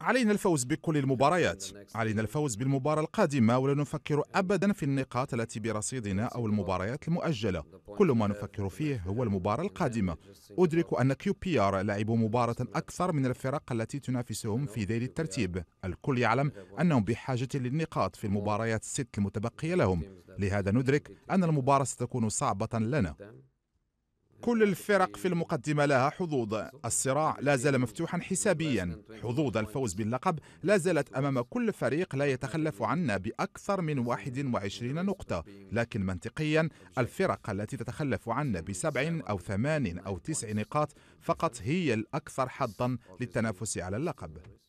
علينا الفوز بكل المباريات علينا الفوز بالمباراة القادمة ولا نفكر أبدا في النقاط التي برصيدنا أو المباريات المؤجلة كل ما نفكر فيه هو المباراة القادمة أدرك أن كيو بي آر لعبوا مباراة أكثر من الفرق التي تنافسهم في ذيل الترتيب الكل يعلم أنهم بحاجة للنقاط في المباريات الست المتبقية لهم لهذا ندرك أن المباراة ستكون صعبة لنا كل الفرق في المقدمة لها حظوظ الصراع لا زال مفتوحا حسابيا حظوظ الفوز باللقب لا زالت أمام كل فريق لا يتخلف عنا بأكثر من 21 نقطة لكن منطقيا الفرق التي تتخلف عنا بسبع أو ثمان أو تسع نقاط فقط هي الأكثر حظا للتنافس على اللقب